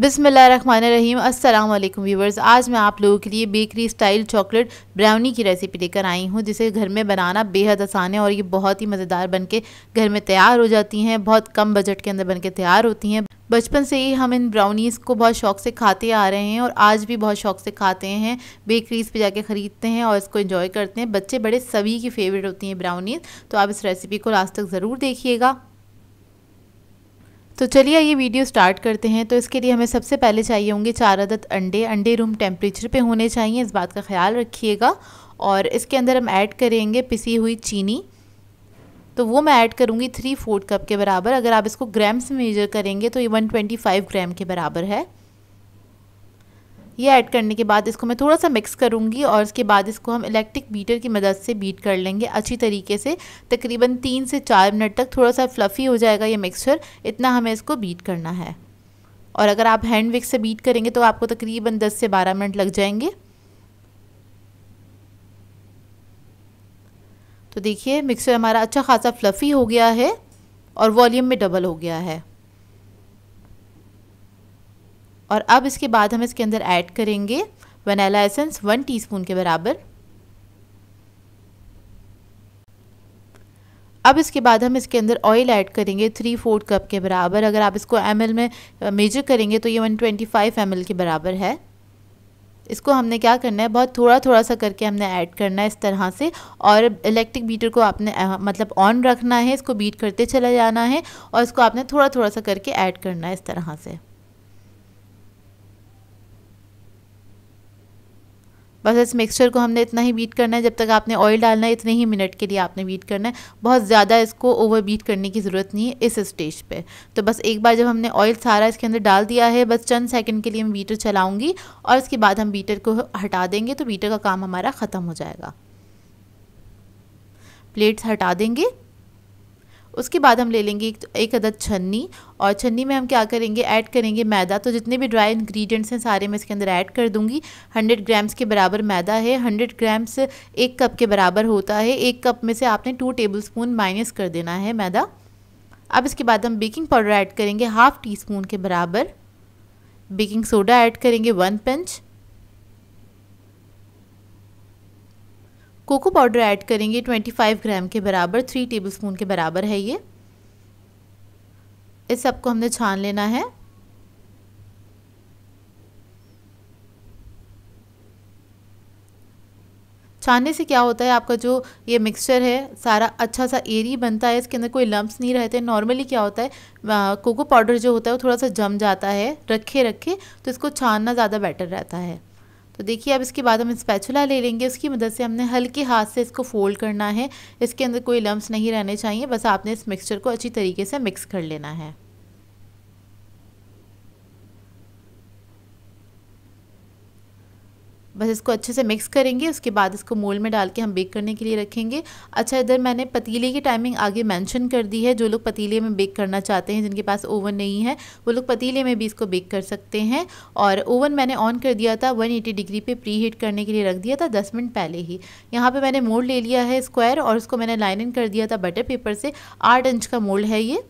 बिसमीम अल्लाम व्यूवर्स आज मैं आप लोगों के लिए बेकरी स्टाइल चॉकलेट ब्राउनी की रेसिपी लेकर आई हूँ जिसे घर में बनाना बेहद आसान है और ये बहुत ही मज़ेदार बनके घर में तैयार हो जाती हैं बहुत कम बजट के अंदर बनके तैयार होती हैं बचपन से ही हम इन ब्राउनीज़ को बहुत शौक से खाते आ रहे हैं और आज भी बहुत शौक से खाते हैं बेकरीज पे जाके ख़रीदते हैं और इसको एंजॉय करते हैं बच्चे बड़े सभी की फेवरेट होती हैं ब्राउनीज़ तो आप इस रेसिपी को लास्ट तक ज़रूर देखिएगा तो चलिए ये वीडियो स्टार्ट करते हैं तो इसके लिए हमें सबसे पहले चाहिए होंगे चार अदद अंडे अंडे रूम टेम्परेचर पे होने चाहिए इस बात का ख्याल रखिएगा और इसके अंदर हम ऐड करेंगे पिसी हुई चीनी तो वो मैं ऐड करूँगी थ्री फोर्थ कप के बराबर अगर आप इसको ग्राम्स मेजर करेंगे तो ये वन ट्वेंटी फाइव ग्राम के बराबर है ये ऐड करने के बाद इसको मैं थोड़ा सा मिक्स करूँगी और इसके बाद इसको हम इलेक्ट्रिक बीटर की मदद से बीट कर लेंगे अच्छी तरीके से तकरीबन तीन से चार मिनट तक थोड़ा सा फ्लफ़ी हो जाएगा ये मिक्सचर इतना हमें इसको बीट करना है और अगर आप हैंड विक से बीट करेंगे तो आपको तकरीबन दस से बारह मिनट लग जाएंगे तो देखिए मिक्सर हमारा अच्छा खासा फ्लफ़ी हो गया है और वॉल्यूम में डबल हो गया है और अब इसके बाद हम इसके अंदर ऐड करेंगे वनीला एसेंस वन टीस्पून के बराबर अब इसके बाद हम इसके अंदर ऑयल ऐड करेंगे थ्री फोर्थ कप के बराबर अगर आप इसको एम में मेजर करेंगे तो ये वन ट्वेंटी फाइव एम के बराबर है इसको हमने क्या करना है बहुत थोड़ा थोड़ा सा करके हमने ऐड करना है इस तरह से और इलेक्ट्रिक बीटर को आपने मतलब ऑन रखना है इसको बीट करते चला जाना है और इसको आपने थोड़ा थोड़ा सा करके ऐड करना है इस तरह से बस इस मिक्सचर को हमने इतना ही बीट करना है जब तक आपने ऑयल डालना है इतने ही मिनट के लिए आपने बीट करना है बहुत ज़्यादा इसको ओवर बीट करने की ज़रूरत नहीं है इस स्टेज पर तो बस एक बार जब हमने ऑयल सारा इसके अंदर डाल दिया है बस चंद सेकेंड के लिए हम बीटर चलाऊँगी और इसके बाद हम बीटर को हटा देंगे तो बीटर का काम हमारा ख़त्म हो जाएगा प्लेट्स हटा देंगे उसके बाद हम ले लेंगे एक, एक अदद छन्नी और छन्नी में हम क्या करेंगे ऐड करेंगे मैदा तो जितने भी ड्राई इंग्रेडिएंट्स हैं सारे मैं इसके अंदर ऐड कर दूंगी 100 ग्राम्स के बराबर मैदा है 100 ग्राम्स एक कप के बराबर होता है एक कप में से आपने टू टेबलस्पून माइनस कर देना है मैदा अब इसके बाद हम बेकिंग पाउडर ऐड करेंगे हाफ़ टी स्पून के बराबर बेकिंग सोडा ऐड करेंगे one pinch cocoa powder add करेंगे 25 ग्राम के बराबर थ्री टेबलस्पून के बराबर है ये इस सबको हमने छान लेना है छानने से क्या होता है आपका जो ये मिक्सचर है सारा अच्छा सा एरी बनता है इसके अंदर कोई लम्ब्स नहीं रहते नॉर्मली क्या होता है कोको पाउडर जो होता है वो थोड़ा सा जम जाता है रखे रखे तो इसको छानना ज़्यादा बेटर रहता है तो देखिए अब इसके बाद हम स्पैचुला ले लेंगे उसकी मदद से हमने हल्के हाथ से इसको फोल्ड करना है इसके अंदर कोई लम्ब नहीं रहने चाहिए बस आपने इस मिक्सचर को अच्छी तरीके से मिक्स कर लेना है बस इसको अच्छे से मिक्स करेंगे उसके बाद इसको मोल में डाल के हम बेक करने के लिए रखेंगे अच्छा इधर मैंने पतीले की टाइमिंग आगे मेंशन कर दी है जो लोग पतीले में बेक करना चाहते हैं जिनके पास ओवन नहीं है वो लोग पतीले में भी इसको बेक कर सकते हैं और ओवन मैंने ऑन कर दिया था एटी डिग्री पर प्री हीट करने के लिए रख दिया था दस मिनट पहले ही यहाँ पर मैंने मोल्ड ले लिया है स्क्वायर और उसको मैंने लाइन इन कर दिया था बटर पेपर से आठ इंच का मोल्ड है ये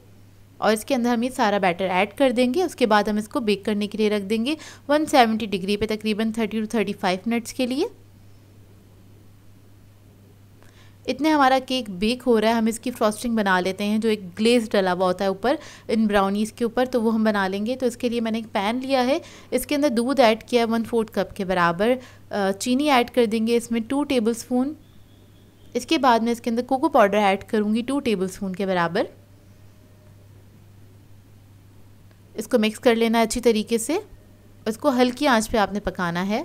और इसके अंदर हम ये सारा बैटर ऐड कर देंगे उसके बाद हम इसको बेक करने के लिए रख देंगे 170 डिग्री पे तकरीबन 30 टू 35 मिनट्स के लिए इतने हमारा केक बेक हो रहा है हम इसकी फ्रॉस्टिंग बना लेते हैं जो एक ग्लेज डला हुआ होता है ऊपर इन ब्राउनीज़ के ऊपर तो वो हम बना लेंगे तो इसके लिए मैंने एक पैन लिया है इसके अंदर दूध ऐड किया है वन फोर्थ कप के बराबर चीनी ऐड कर देंगे इसमें टू टेबल स्पून इसके बाद मैं इसके अंदर कोको पाउडर ऐड करूँगी टू टेबल स्पून के बराबर इसको मिक्स कर लेना अच्छी तरीके से इसको हल्की आंच पे आपने पकाना है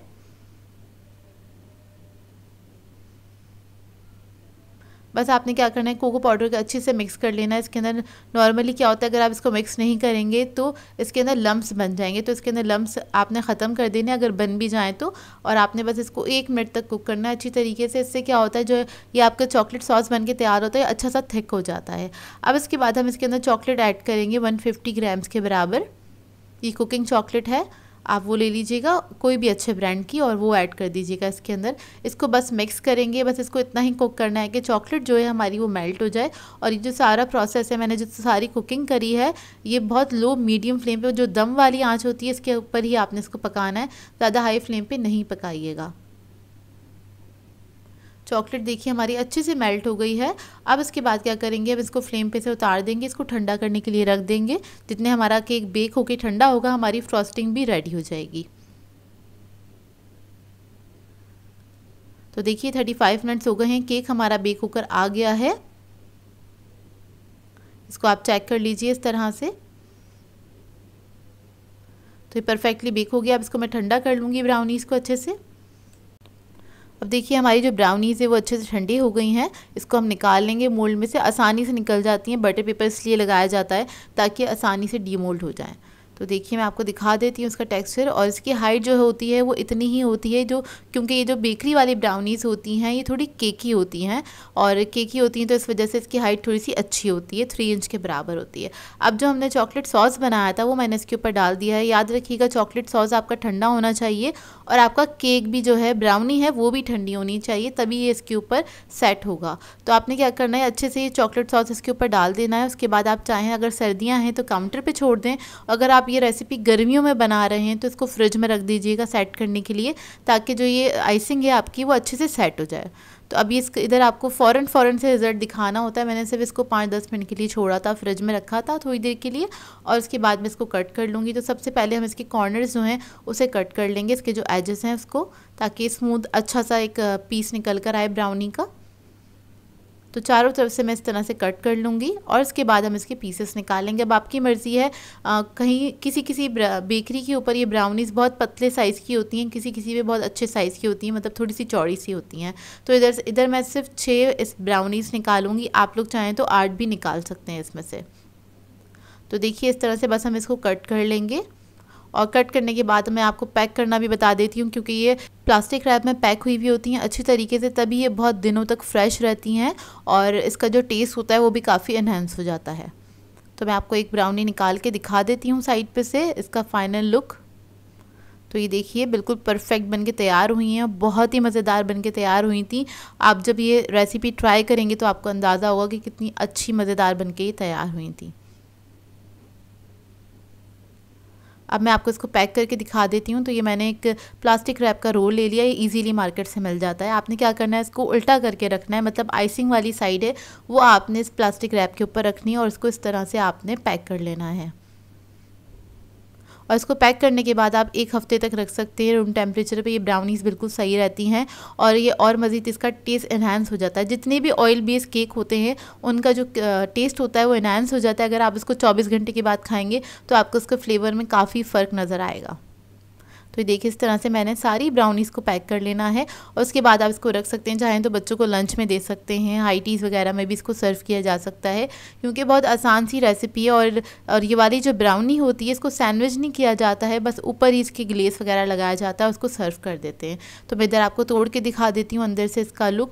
बस आपने क्या करना है कोको पाउडर को अच्छे से मिक्स कर लेना है इसके अंदर नॉर्मली क्या होता है अगर आप इसको मिक्स नहीं करेंगे तो इसके अंदर लम्ब बन जाएंगे तो इसके अंदर लम्ब्स आपने ख़त्म कर देने अगर बन भी जाएँ तो और आपने बस इसको एक मिनट तक कुक करना है अच्छी तरीके से इससे क्या होता है जो ये आपका चॉकलेट सॉस बन के तैयार होता है अच्छा सा थिक हो जाता है अब इसके बाद हम इसके अंदर चॉकलेट ऐड करेंगे वन ग्राम्स के बराबर ये कुकिंग चॉकलेट है आप वो ले लीजिएगा कोई भी अच्छे ब्रांड की और वो ऐड कर दीजिएगा इसके अंदर इसको बस मिक्स करेंगे बस इसको इतना ही कुक करना है कि चॉकलेट जो है हमारी वो मेल्ट हो जाए और ये जो सारा प्रोसेस है मैंने जो सारी कुकिंग करी है ये बहुत लो मीडियम फ्लेम पर जो दम वाली आँच होती है इसके ऊपर ही आपने इसको पकाना है ज़्यादा हाई फ्लेम पर नहीं पकाइएगा चॉकलेट देखिए हमारी अच्छे से मेल्ट हो गई है अब इसके बाद क्या करेंगे अब इसको फ्लेम पे से उतार देंगे इसको ठंडा करने के लिए रख देंगे जितने हमारा केक बेक होकर ठंडा होगा हमारी फ्रॉस्टिंग भी रेडी हो जाएगी तो देखिए थर्टी फाइव मिनट्स हो गए हैं केक हमारा बेक होकर आ गया है इसको आप चेक कर लीजिए इस तरह से तो ये परफेक्टली बेक हो गया अब इसको मैं ठंडा कर लूँगी ब्राउनीज़ को अच्छे से अब देखिए हमारी जो ब्राउनीज़ है वो अच्छे से ठंडी हो गई हैं इसको हम निकाल लेंगे मोल्ड में से आसानी से निकल जाती हैं बटर पेपर इसलिए लगाया जाता है ताकि आसानी से डीमोल्ड हो जाएँ तो देखिए मैं आपको दिखा देती हूँ उसका टेक्सचर और इसकी हाइट जो होती है वो इतनी ही होती है जो क्योंकि ये जो बेकरी वाली ब्राउनीज़ होती हैं ये थोड़ी केकी होती हैं और केकी होती हैं तो इस वजह से इसकी हाइट थोड़ी सी अच्छी होती है थ्री इंच के बराबर होती है अब जो हमने चॉकलेट सॉस बनाया था वो मैंने इसके ऊपर डाल दिया है याद रखिएगा चॉकलेट सॉस आपका ठंडा होना चाहिए और आपका केक भी जो है ब्राउनी है वो भी ठंडी होनी चाहिए तभी ये इसके ऊपर सेट होगा तो आपने क्या करना है अच्छे से ये चॉकलेट सॉस इसके ऊपर डाल देना है उसके बाद आप चाहें अगर सर्दियाँ हैं तो काउंटर पर छोड़ दें अगर आप ये रेसिपी गर्मियों में बना रहे हैं तो इसको फ्रिज में रख दीजिएगा सेट करने के लिए ताकि जो ये आइसिंग है आपकी वो अच्छे से सेट हो जाए तो अभी इस इधर आपको फ़ौरन फ़ौरन से रिज़ल्ट दिखाना होता है मैंने सिर्फ इसको पाँच दस मिनट के लिए छोड़ा था फ्रिज में रखा था थोड़ी देर के लिए और उसके बाद मैं इसको कट कर लूँगी तो सबसे पहले हम इसके कॉर्नर्स जो हैं उसे कट कर लेंगे इसके जो एजेस हैं उसको ताकि स्मूथ अच्छा सा एक पीस निकल कर आए ब्राउनी का तो चारों तरफ से मैं इस तरह से कट कर लूँगी और इसके बाद हम इसके पीसेस निकालेंगे अब आपकी मर्ज़ी है आ, कहीं किसी किसी बेकरी के ऊपर ये ब्राउनीज़ बहुत पतले साइज़ की होती हैं किसी किसी में बहुत अच्छे साइज़ की होती हैं मतलब थोड़ी सी चौड़ी सी होती हैं तो इधर इधर मैं सिर्फ छः इस ब्राउनीज़ निकालूंगी आप लोग चाहें तो आठ भी निकाल सकते हैं इसमें से तो देखिए इस तरह से बस हम इसको कट कर लेंगे और कट करने के बाद मैं आपको पैक करना भी बता देती हूँ क्योंकि ये प्लास्टिक रैप में पैक हुई भी होती हैं अच्छी तरीके से तभी ये बहुत दिनों तक फ्रेश रहती हैं और इसका जो टेस्ट होता है वो भी काफ़ी इन्हेंस हो जाता है तो मैं आपको एक ब्राउनी निकाल के दिखा देती हूँ साइड पे से इसका फाइनल लुक तो ये देखिए बिल्कुल परफेक्ट बन के तैयार हुई हैं बहुत ही मज़ेदार बन के तैयार हुई थी आप जब ये रेसिपी ट्राई करेंगे तो आपको अंदाज़ा होगा कि कितनी अच्छी मज़ेदार बन के ये तैयार हुई थी अब मैं आपको इसको पैक करके दिखा देती हूँ तो ये मैंने एक प्लास्टिक रैप का रोल ले लिया ये ईजीली मार्केट से मिल जाता है आपने क्या करना है इसको उल्टा करके रखना है मतलब आइसिंग वाली साइड है वो आपने इस प्लास्टिक रैप के ऊपर रखनी है और इसको इस तरह से आपने पैक कर लेना है और इसको पैक करने के बाद आप एक हफ्ते तक रख सकते हैं रूम टेम्परेचर पे ये ब्राउनीज़ बिल्कुल सही रहती हैं और ये और मज़ीद इसका टेस्ट इन्हांस हो जाता है जितने भी ऑयल बेस्ड केक होते हैं उनका जो टेस्ट होता है वो इन्हांस हो जाता है अगर आप इसको चौबीस घंटे के बाद खाएँगे तो आपको उसके फ्लेवर में काफ़ी फ़र्क नज़र आएगा तो देखिए इस तरह से मैंने सारी ब्राउनीज़ को पैक कर लेना है और उसके बाद आप इसको रख सकते हैं चाहें तो बच्चों को लंच में दे सकते हैं हाई टीज़ वगैरह में भी इसको सर्व किया जा सकता है क्योंकि बहुत आसान सी रेसिपी है और और ये वाली जो ब्राउनी होती है इसको सैंडविच नहीं किया जाता है बस ऊपर ही इसके ग्लेस वगैरह लगाया जाता है उसको सर्व कर देते हैं तो मैं इधर आपको तोड़ के दिखा देती हूँ अंदर से इसका लुक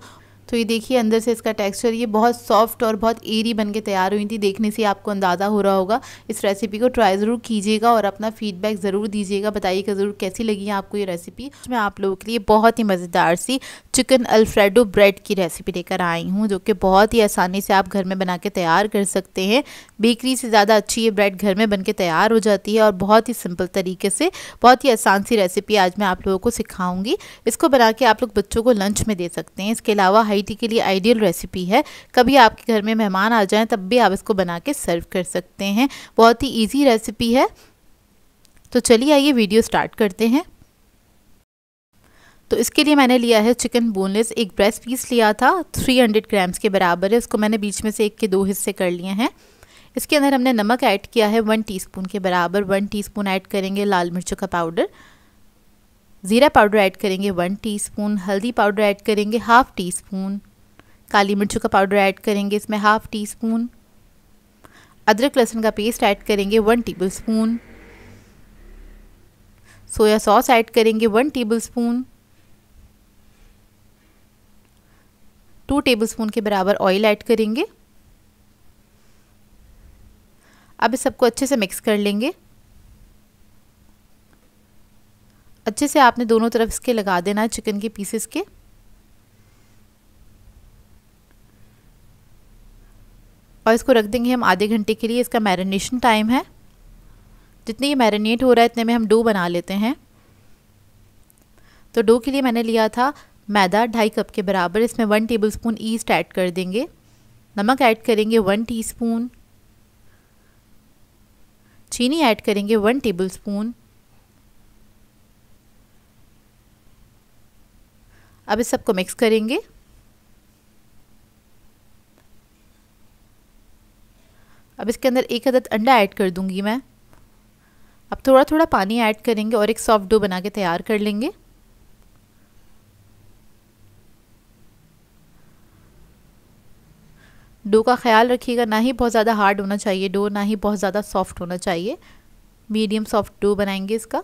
तो ये देखिए अंदर से इसका टेक्सचर ये बहुत सॉफ्ट और बहुत एरी बन के तैयार हुई थी देखने से आपको अंदाज़ा हो रहा होगा इस रेसिपी को ट्राई ज़रूर कीजिएगा और अपना फीडबैक ज़रूर दीजिएगा बताइएगा ज़रूर कैसी लगी आपको ये रेसिपी मैं आप लोगों के लिए बहुत ही मज़ेदार सी चिकन अल्फ्रेडो ब्रेड की रेसिपी लेकर आई हूँ जो कि बहुत ही आसानी से आप घर में बना के तैयार कर सकते हैं बेकरी से ज़्यादा अच्छी ये ब्रेड घर में बन के तैयार हो जाती है और बहुत ही सिंपल तरीके से बहुत ही आसान सी रेसिपी आज मैं आप लोगों को सिखाऊंगी इसको बना के आप लोग बच्चों को लंच में दे सकते हैं इसके अलावा डाइट के लिए आइडियल रेसिपी है कभी आपके घर में मेहमान आ जाएं तब भी आप इसको बना के सर्व कर सकते हैं बहुत ही ईजी रेसिपी है तो चलिए आइए वीडियो स्टार्ट करते हैं तो इसके लिए मैंने लिया है चिकन बोनलेस एक ब्रेस्ट पीस लिया था 300 ग्राम्स के बराबर है उसको मैंने बीच में से एक के दो हिस्से कर लिए हैं इसके अंदर हमने नमक ऐड किया है वन टीस्पून के बराबर वन टीस्पून ऐड करेंगे लाल मिर्चों का पाउडर ज़ीरा पाउडर ऐड करेंगे वन टीस्पून हल्दी पाउडर ऐड करेंगे हाफ़ टी स्पून काली मिर्चों का पाउडर ऐड करेंगे इसमें हाफ़ टी स्पून अदरक लहसुन का पेस्ट ऐड करेंगे one tablespoon soya sauce add करेंगे one tablespoon two tablespoon के बराबर ऑयल ऐड करेंगे अब इस सबको अच्छे से मिक्स कर लेंगे अच्छे से आपने दोनों तरफ इसके लगा देना है चिकन के पीसेस के और इसको रख देंगे हम आधे घंटे के लिए इसका मैरिनेशन टाइम है जितने ये मैरिनेट हो रहा है इतने में हम डो बना लेते हैं तो डो के लिए मैंने लिया था मैदा ढाई कप के बराबर इसमें one tablespoon yeast add कर देंगे नमक ऐड करेंगे वन टीस्पून चीनी ऐड करेंगे वन टेबल स्पून अब इस सबको मिक्स करेंगे अब इसके अंदर एक अदद अंडा ऐड कर दूंगी मैं अब थोड़ा थोड़ा पानी ऐड करेंगे और एक सॉफ्ट डो बना के तैयार कर लेंगे डो का ख्याल रखिएगा ना ही बहुत ज़्यादा हार्ड होना चाहिए डो ना ही बहुत ज़्यादा सॉफ्ट होना चाहिए मीडियम सॉफ्ट डो बनाएंगे इसका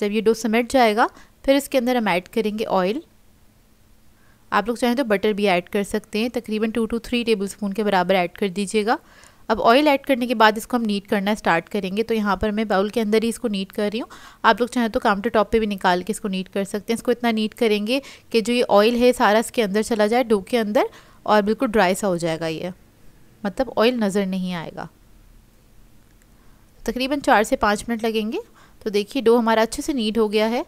जब ये डो समेट जाएगा फिर इसके अंदर हम ऐड करेंगे ऑयल आप लोग चाहें तो बटर भी ऐड कर सकते हैं तकरीबन two two three tablespoon के बराबर ऐड कर दीजिएगा अब ऑयल ऐड करने के बाद इसको हम नीट करना स्टार्ट करेंगे तो यहाँ पर मैं बाउल के अंदर ही इसको नीट कर रही हूँ आप लोग चाहें तो काउंटर टॉप पे भी निकाल के इसको नीट कर सकते हैं इसको इतना नीट करेंगे कि जो ये ऑयल है सारा इसके अंदर चला जाए डो के अंदर और बिल्कुल ड्राई सा हो जाएगा ये मतलब ऑयल नज़र नहीं आएगा तकरीबन चार से पाँच मिनट लगेंगे तो देखिए डो हमारा अच्छे से नीट हो गया है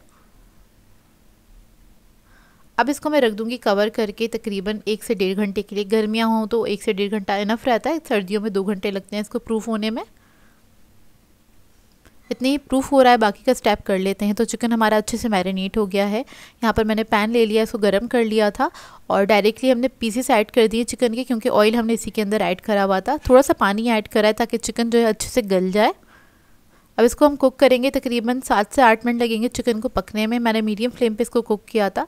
अब इसको मैं रख दूंगी कवर करके तकरीबन एक से डेढ़ घंटे के लिए गर्मियाँ हों तो एक से डेढ़ घंटा इनफ रहता है सर्दियों में दो घंटे लगते हैं इसको प्रूफ होने में इतने ही प्रूफ हो रहा है बाकी का स्टेप कर लेते हैं तो चिकन हमारा अच्छे से मैरिनेट हो गया है यहाँ पर मैंने पैन ले लिया इसको गर्म कर लिया था और डायरेक्टली हमने पीसेस ऐड कर दिए चिकन के क्योंकि ऑयल हमने इसी के अंदर ऐड करा हुआ था थोड़ा सा पानी ऐड करा है ताकि चिकन जो है अच्छे से गल जाए अब इसको हम कुक करेंगे तकरीबन सात से आठ मिनट लगेंगे चिकन को पकने में मैंने मीडियम फ्लेम पे इसको कुक किया था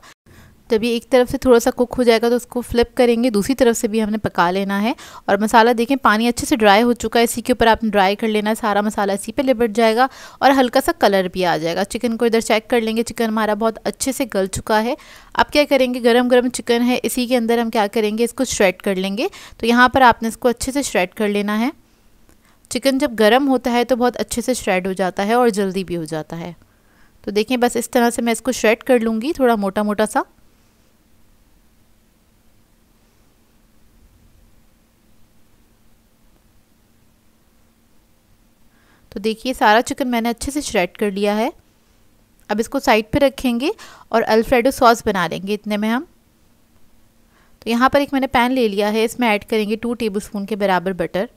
जब ये एक तरफ से थोड़ा सा कुक हो जाएगा तो उसको फ्लिप करेंगे दूसरी तरफ से भी हमने पका लेना है और मसाला देखें पानी अच्छे से ड्राई हो चुका है इसी के ऊपर आपने ड्राई कर लेना है सारा मसाला इसी पे लिपट जाएगा और हल्का सा कलर भी आ जाएगा चिकन को इधर चेक कर लेंगे चिकन हमारा बहुत अच्छे से गल चुका है आप क्या करेंगे गर्म गर्म चिकन है इसी के अंदर हम क्या करेंगे इसको श्रेड कर लेंगे तो यहाँ पर आपने इसको अच्छे से श्रेड कर लेना है चिकन जब गर्म होता है तो बहुत अच्छे से श्रेड हो जाता है और जल्दी भी हो जाता है तो देखें बस इस तरह से मैं इसको श्रेड कर लूँगी थोड़ा मोटा मोटा सा तो देखिए सारा चिकन मैंने अच्छे से श्रेड कर लिया है अब इसको साइड पे रखेंगे और अल्फ्रेडो सॉस बना लेंगे इतने में हम तो यहाँ पर एक मैंने पैन ले लिया है इसमें ऐड करेंगे टू टेबलस्पून के बराबर बटर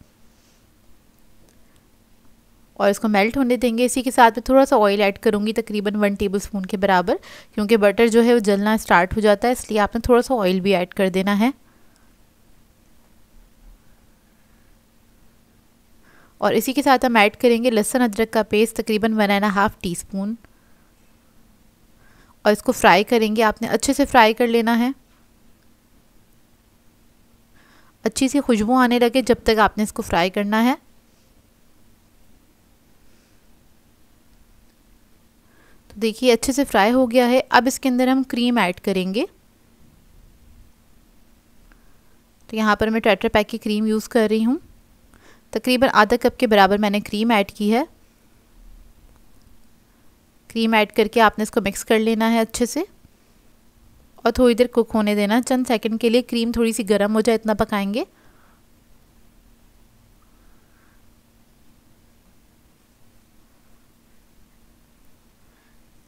और इसको मेल्ट होने देंगे इसी के साथ में थोड़ा सा ऑयल ऐड करूँगी तकरीबन वन टेबल स्पून के बराबर क्योंकि बटर जो है वो जलना स्टार्ट हो जाता है इसलिए आपने थोड़ा सा ऑयल भी ऐड कर देना है और इसी के साथ हम ऐड करेंगे लहसुन अदरक का पेस्ट तकरीबन one and half teaspoon और इसको फ्राई करेंगे आपने अच्छे से फ्राई कर लेना है अच्छी सी खुशबू आने लगे जब तक आपने इसको फ्राई करना है देखिए अच्छे से फ्राई हो गया है अब इसके अंदर हम क्रीम ऐड करेंगे तो यहाँ पर मैं टाटर पैक की क्रीम यूज़ कर रही हूँ तकरीबन आधा कप के बराबर मैंने क्रीम ऐड की है क्रीम ऐड करके आपने इसको मिक्स कर लेना है अच्छे से और थोड़ी देर कुक होने देना चंद सेकंड के लिए क्रीम थोड़ी सी गर्म हो जाए इतना पकाएंगे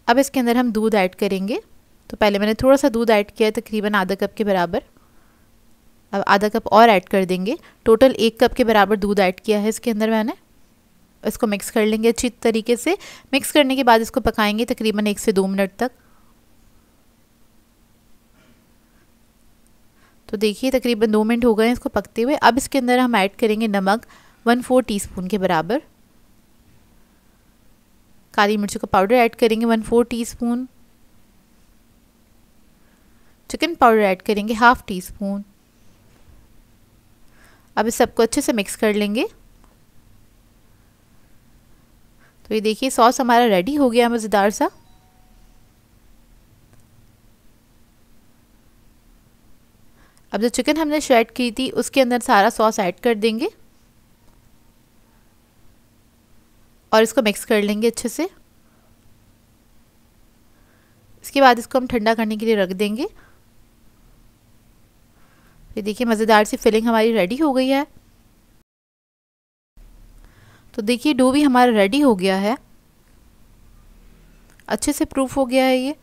अब इसके अंदर हम दूध ऐड करेंगे तो पहले मैंने थोड़ा सा दूध ऐड किया है तकरीबन आधा कप के बराबर अब आधा कप और ऐड कर देंगे टोटल एक कप के बराबर दूध ऐड किया है इसके अंदर मैंने इसको मिक्स कर लेंगे अच्छी तरीके से मिक्स करने के बाद इसको पकाएंगे तकरीबन एक से दो मिनट तक तो देखिए तकरीबन दो मिनट हो गए हैं इसको पकते हुए अब इसके अंदर हम ऐड करेंगे नमक वन फोर टीस्पून के बराबर काली मिर्ची का पाउडर ऐड करेंगे one four teaspoon chicken powder add करेंगे हाफ़ टी स्पून अब इस सबको अच्छे से मिक्स कर लेंगे तो ये देखिए सॉस हमारा रेडी हो गया मज़ेदार सा अब जो चिकन हमने श्रेड की थी उसके अंदर सारा सॉस ऐड कर देंगे और इसको मिक्स कर लेंगे अच्छे से इसके बाद इसको हम ठंडा करने के लिए रख देंगे ये देखिए मज़ेदार सी फिलिंग हमारी रेडी हो गई है तो देखिए डो भी हमारा रेडी हो गया है अच्छे से प्रूफ हो गया है ये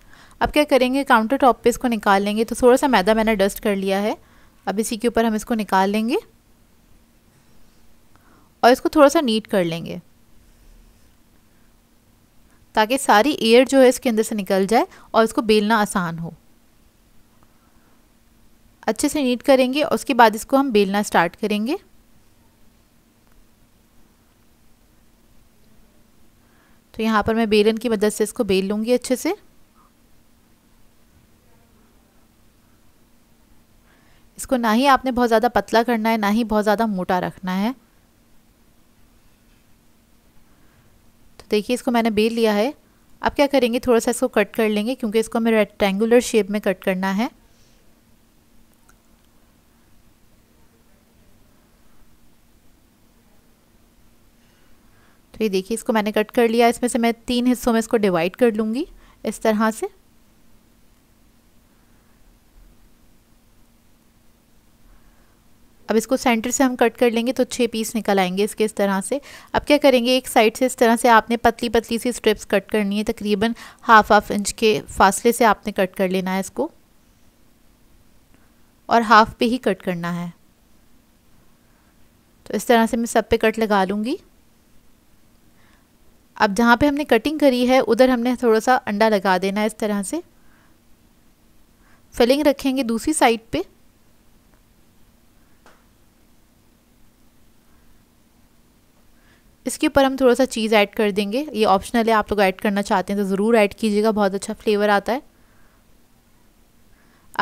अब क्या करेंगे काउंटर टॉप पे इसको निकाल लेंगे तो थोड़ा सा मैदा मैंने डस्ट कर लिया है अब इसी के ऊपर हम इसको निकाल लेंगे और इसको थोड़ा सा नीट कर लेंगे ताकि सारी एयर जो है इसके अंदर से निकल जाए और इसको बेलना आसान हो अच्छे से नीट करेंगे और उसके बाद इसको हम बेलना स्टार्ट करेंगे तो यहाँ पर मैं बेलन की मदद से इसको बेल लूँगी अच्छे से इसको ना ही आपने बहुत ज़्यादा पतला करना है ना ही बहुत ज़्यादा मोटा रखना है देखिए इसको मैंने बेल लिया है अब क्या करेंगे थोड़ा सा इसको कट कर लेंगे क्योंकि इसको हमें रेक्टेंगुलर शेप में कट करना है तो ये देखिए इसको मैंने कट कर लिया इसमें से मैं तीन हिस्सों में इसको डिवाइड कर लूँगी इस तरह से अब इसको सेंटर से हम कट कर लेंगे तो छः पीस निकल आएंगे इसके इस तरह से अब क्या करेंगे एक साइड से इस तरह से आपने पतली पतली सी स्ट्रिप्स कट करनी है तकरीबन हाफ हाफ इंच के फासले से आपने कट कर लेना है इसको और हाफ पे ही कट करना है तो इस तरह से मैं सब पे कट लगा लूँगी अब जहाँ पे हमने कटिंग करी है उधर हमने थोड़ा सा अंडा लगा देना है इस तरह से फिलिंग रखेंगे दूसरी साइड पे इसके ऊपर हम थोड़ा सा चीज़ ऐड कर देंगे ये ऑप्शनल है आप लोग ऐड करना चाहते हैं तो ज़रूर ऐड कीजिएगा बहुत अच्छा फ्लेवर आता है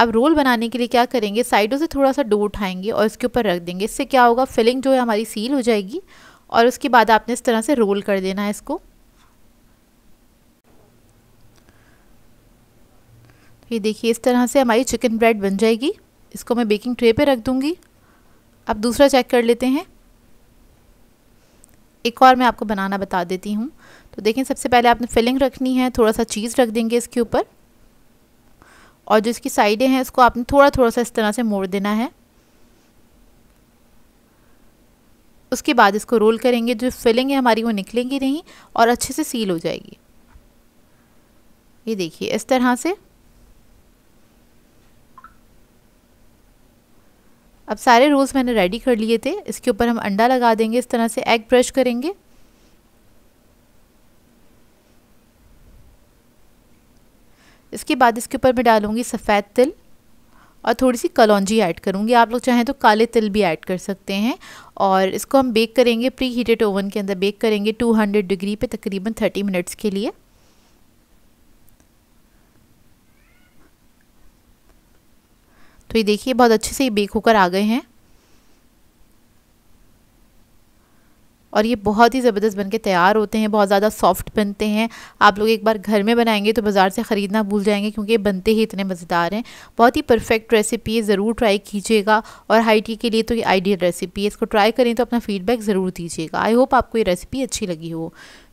अब रोल बनाने के लिए क्या करेंगे साइडों से थोड़ा सा डो उठाएंगे और इसके ऊपर रख देंगे इससे क्या होगा फिलिंग जो है हमारी सील हो जाएगी और उसके बाद आपने इस तरह से रोल कर देना है इसको ये देखिए इस तरह से हमारी चिकन ब्रेड बन जाएगी इसको मैं बेकिंग ट्रे पे रख दूँगी अब दूसरा चेक कर लेते हैं एक और मैं आपको बनाना बता देती हूँ तो देखें सबसे पहले आपने फिलिंग रखनी है थोड़ा सा चीज़ रख देंगे इसके ऊपर और जो इसकी साइडें हैं इसको आपने थोड़ा थोड़ा सा इस तरह से मोड़ देना है उसके बाद इसको रोल करेंगे जो फिलिंग है हमारी वो निकलेंगी नहीं और अच्छे से सील हो जाएगी ये देखिए इस तरह से अब सारे रोल्स मैंने रेडी कर लिए थे इसके ऊपर हम अंडा लगा देंगे इस तरह से एग ब्रश करेंगे इसके बाद इसके ऊपर मैं डालूँगी सफ़ेद तिल और थोड़ी सी कलौजी ऐड करूँगी आप लोग चाहें तो काले तिल भी ऐड कर सकते हैं और इसको हम बेक करेंगे प्री हीटेड ओवन के अंदर बेक करेंगे 200 डिग्री पे तकरीबन 30 मिनट्स के लिए तो ये देखिए बहुत अच्छे से ये बेक होकर आ गए हैं और ये बहुत ही ज़बरदस्त बन के तैयार होते हैं बहुत ज़्यादा सॉफ्ट बनते हैं आप लोग एक बार घर में बनाएंगे तो बाज़ार से ख़रीदना भूल जाएंगे क्योंकि ये बनते ही इतने मज़ेदार हैं बहुत ही परफेक्ट रेसिपी है ज़रूर ट्राई कीजिएगा और हाई टी के लिए तो ये आइडियल रेसिपी है इसको ट्राई करें तो अपना फीडबैक ज़रूर दीजिएगा आई होप आपको ये रेसिपी अच्छी लगी हो